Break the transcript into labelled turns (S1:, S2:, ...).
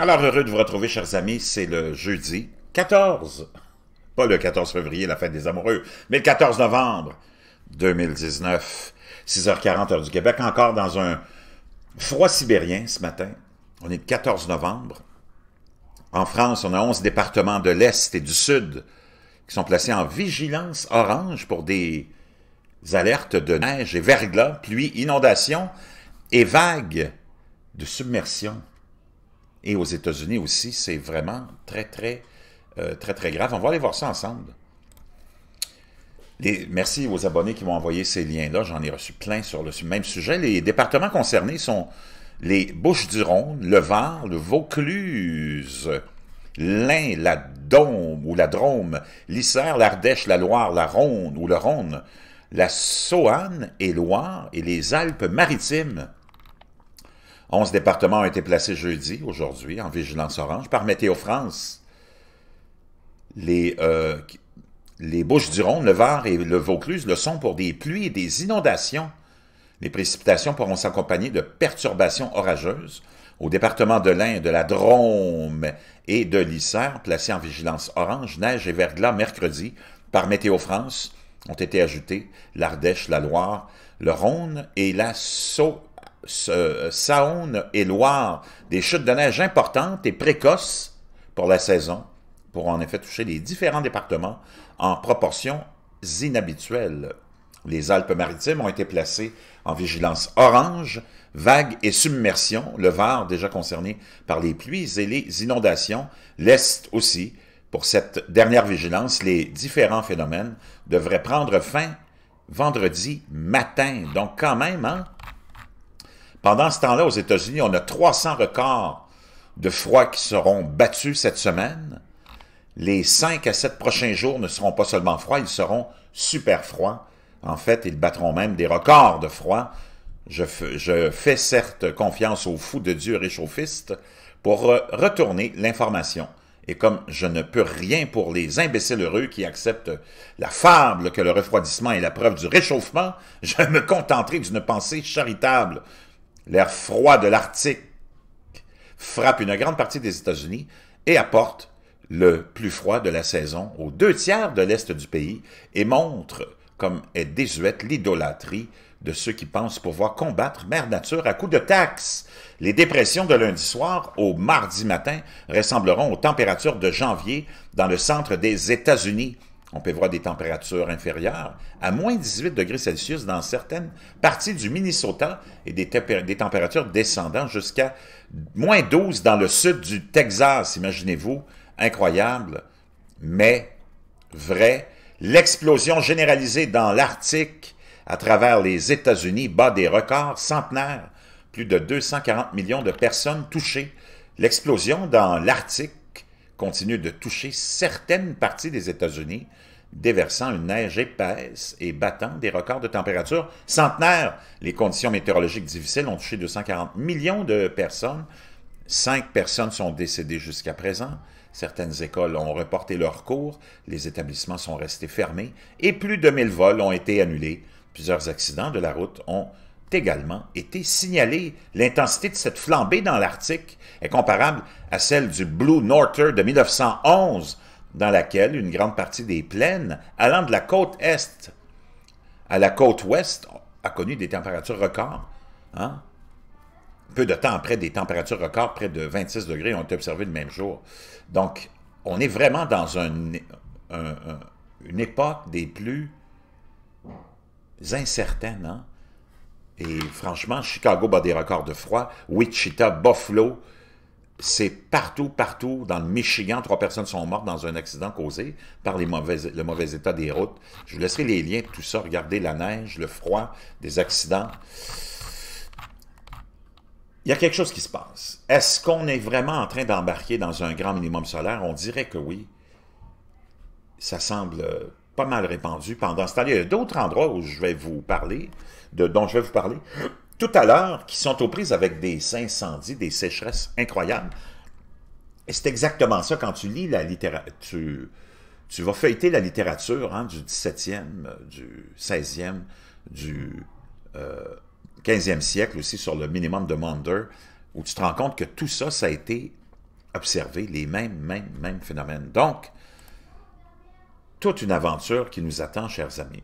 S1: Alors, heureux de vous retrouver, chers amis. C'est le jeudi 14, pas le 14 février, la fête des amoureux, mais le 14 novembre 2019, 6h40 heure du Québec, encore dans un froid sibérien ce matin. On est le 14 novembre. En France, on a 11 départements de l'Est et du Sud qui sont placés en vigilance orange pour des alertes de neige et verglas, pluie, inondation et vagues de submersion et aux États-Unis aussi, c'est vraiment très, très, euh, très, très grave. On va aller voir ça ensemble. Les, merci aux abonnés qui m'ont envoyé ces liens-là. J'en ai reçu plein sur le même sujet. Les départements concernés sont les Bouches-du-Rhône, le Var, le Vaucluse, l'Ain, la Dôme ou la Drôme, l'Isère, l'Ardèche, la Loire, la Rhône ou le Rhône, la Soane et Loire et les Alpes-Maritimes. 11 départements ont été placés jeudi, aujourd'hui, en vigilance orange par Météo France. Les, euh, les Bouches-du-Rhône, le Var et le Vaucluse le sont pour des pluies et des inondations. Les précipitations pourront s'accompagner de perturbations orageuses. Au département de l'Ain, de la Drôme et de l'Isère, placés en vigilance orange, neige et verglas mercredi par Météo France, ont été ajoutés l'Ardèche, la Loire, le Rhône et la Saône. Saône et Loire, des chutes de neige importantes et précoces pour la saison, pour en effet toucher les différents départements en proportions inhabituelles. Les Alpes-Maritimes ont été placées en vigilance orange, vagues et submersion, le Var déjà concerné par les pluies et les inondations, l'Est aussi. Pour cette dernière vigilance, les différents phénomènes devraient prendre fin vendredi matin. Donc quand même, hein, pendant ce temps-là, aux États-Unis, on a 300 records de froid qui seront battus cette semaine. Les 5 à 7 prochains jours ne seront pas seulement froids, ils seront super froids. En fait, ils battront même des records de froid. Je, fais certes confiance aux fous de Dieu réchauffiste pour euh, retourner l'information. Et comme je ne peux rien pour les imbéciles heureux qui acceptent la fable que le refroidissement est la preuve du réchauffement, je me contenterai d'une pensée charitable L'air froid de l'Arctique frappe une grande partie des États-Unis et apporte le plus froid de la saison aux deux tiers de l'Est du pays et montre comme est désuète l'idolâtrie de ceux qui pensent pouvoir combattre Mère Nature à coups de taxes. Les dépressions de lundi soir au mardi matin ressembleront aux températures de janvier dans le centre des États-Unis on peut voir des températures inférieures à moins 18 degrés Celsius dans certaines parties du Minnesota et des, températures descendant jusqu'à moins 12 dans le sud du Texas, imaginez-vous. Incroyable, mais vrai. L'explosion généralisée dans l'Arctique à travers les États-Unis bat des records centenaires. Plus de 240 millions de personnes touchées. L'explosion dans l'Arctique continue de toucher certaines parties des États-Unis, déversant une neige épaisse et battant des records de température centenaires. Les conditions météorologiques difficiles ont touché 240 millions de personnes. Cinq personnes sont décédées jusqu'à présent. Certaines écoles ont reporté leurs cours, les établissements sont restés fermés et plus de 1000 vols ont été annulés. Plusieurs accidents de la route ont également été signalé L'intensité de cette flambée dans l'Arctique est comparable à celle du Blue Norther de 1911, dans laquelle une grande partie des plaines allant de la côte est à la côte ouest a connu des températures records. Hein? Peu de temps après, des températures records, près de 26 degrés, ont été observées le même jour. Donc, on est vraiment dans un, une époque des plus incertaines. Hein? Et franchement, Chicago bat des records de froid. Wichita, Buffalo, c'est partout, partout. Dans le Michigan, trois personnes sont mortes dans un accident causé par les le mauvais état des routes. Je vous laisserai les liens, tout ça. Regardez la neige, le froid, des accidents. Il y a quelque chose qui se passe. Est-ce qu'on est vraiment en train d'embarquer dans un grand minimum solaire? On dirait que oui. Ça semble euh, mal répandu pendant ce temps Il y a d'autres endroits où je vais vous parler, de, dont je vais vous parler tout à l'heure, qui sont aux prises avec des incendies, des sécheresses incroyables. Et c'est exactement ça quand tu lis la littérature. Tu, vas feuilleter la littérature hein, du 17e, du 16e, du 15e euh, siècle aussi sur le minimum de demander, où tu te rends compte que tout ça, ça a été observé, les mêmes, mêmes, mêmes phénomènes. Donc, toute une aventure qui nous attend, chers amis.